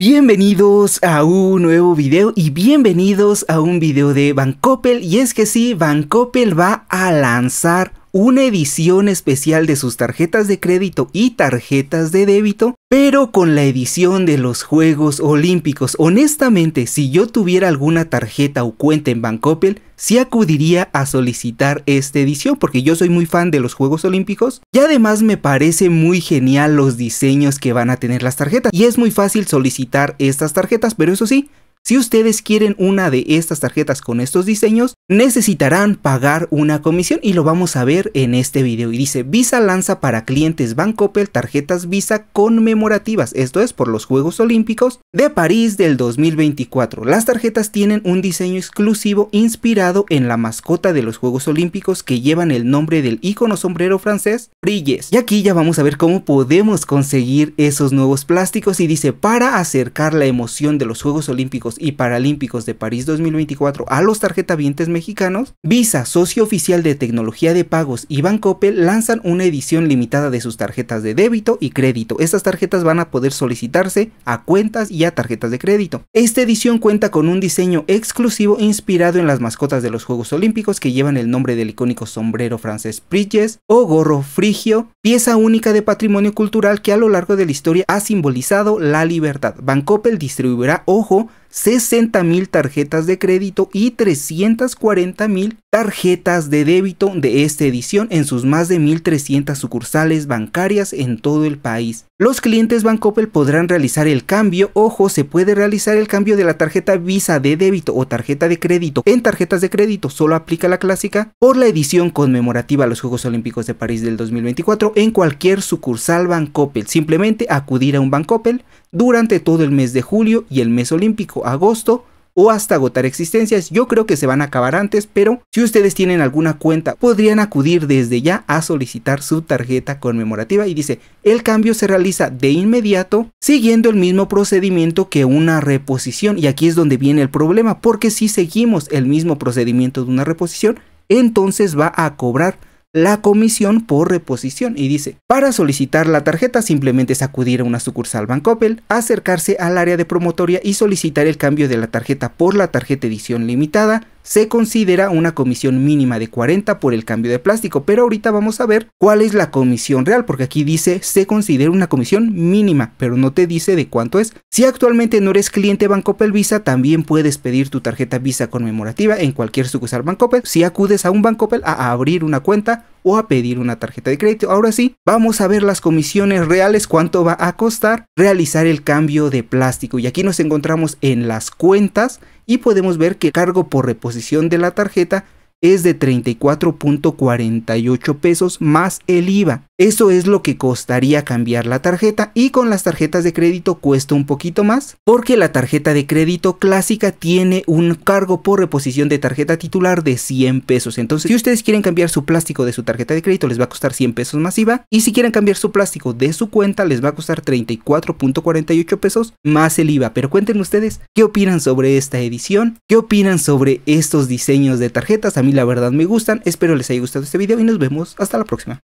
Bienvenidos a un nuevo video y bienvenidos a un video de Van y es que sí, Van va a lanzar una edición especial de sus tarjetas de crédito y tarjetas de débito, pero con la edición de los Juegos Olímpicos. Honestamente, si yo tuviera alguna tarjeta o cuenta en Bancopel sí acudiría a solicitar esta edición porque yo soy muy fan de los Juegos Olímpicos y además me parece muy genial los diseños que van a tener las tarjetas y es muy fácil solicitar estas tarjetas, pero eso sí, si ustedes quieren una de estas tarjetas con estos diseños, necesitarán pagar una comisión y lo vamos a ver en este video. Y dice, Visa lanza para clientes Bancoppel tarjetas Visa conmemorativas, esto es por los Juegos Olímpicos de París del 2024. Las tarjetas tienen un diseño exclusivo inspirado en la mascota de los Juegos Olímpicos que llevan el nombre del ícono sombrero francés, Brilles. Y aquí ya vamos a ver cómo podemos conseguir esos nuevos plásticos y dice, para acercar la emoción de los Juegos Olímpicos y Paralímpicos de París 2024 a los tarjetavientes mexicanos, Visa, socio oficial de tecnología de pagos y koppel lanzan una edición limitada de sus tarjetas de débito y crédito. Estas tarjetas van a poder solicitarse a cuentas y a tarjetas de crédito. Esta edición cuenta con un diseño exclusivo inspirado en las mascotas de los Juegos Olímpicos que llevan el nombre del icónico sombrero francés Bridges o gorro frigio, pieza única de patrimonio cultural que a lo largo de la historia ha simbolizado la libertad. Bancoppel distribuirá, ojo, 60 mil tarjetas de crédito y 340 mil tarjetas de débito de esta edición en sus más de 1.300 sucursales bancarias en todo el país. Los clientes Bancoppel podrán realizar el cambio, ojo, se puede realizar el cambio de la tarjeta Visa de débito o tarjeta de crédito. En tarjetas de crédito solo aplica la clásica por la edición conmemorativa a los Juegos Olímpicos de París del 2024 en cualquier sucursal Bancoppel. Simplemente acudir a un Bancoppel durante todo el mes de julio y el mes olímpico, agosto, o hasta agotar existencias. Yo creo que se van a acabar antes, pero si ustedes tienen alguna cuenta, podrían acudir desde ya a solicitar su tarjeta conmemorativa y dice, el cambio se realiza de inmediato siguiendo el mismo procedimiento que una reposición y aquí es donde viene el problema, porque si seguimos el mismo procedimiento de una reposición, entonces va a cobrar la comisión por reposición y dice, para solicitar la tarjeta simplemente es acudir a una sucursal Bancoppel, acercarse al área de promotoria y solicitar el cambio de la tarjeta por la tarjeta edición limitada se considera una comisión mínima de 40 por el cambio de plástico, pero ahorita vamos a ver cuál es la comisión real, porque aquí dice se considera una comisión mínima, pero no te dice de cuánto es. Si actualmente no eres cliente Bancopel Visa, también puedes pedir tu tarjeta Visa conmemorativa en cualquier sucursal Bancopel si acudes a un Bancopel a abrir una cuenta o a pedir una tarjeta de crédito. Ahora sí, vamos a ver las comisiones reales, cuánto va a costar realizar el cambio de plástico. Y aquí nos encontramos en las cuentas y podemos ver que cargo por reposición de la tarjeta es de 34.48 pesos más el IVA. Eso es lo que costaría cambiar la tarjeta y con las tarjetas de crédito cuesta un poquito más porque la tarjeta de crédito clásica tiene un cargo por reposición de tarjeta titular de 100 pesos. Entonces si ustedes quieren cambiar su plástico de su tarjeta de crédito les va a costar 100 pesos más IVA y si quieren cambiar su plástico de su cuenta les va a costar 34.48 pesos más el IVA. Pero cuenten ustedes qué opinan sobre esta edición, qué opinan sobre estos diseños de tarjetas la verdad me gustan. Espero les haya gustado este video y nos vemos hasta la próxima.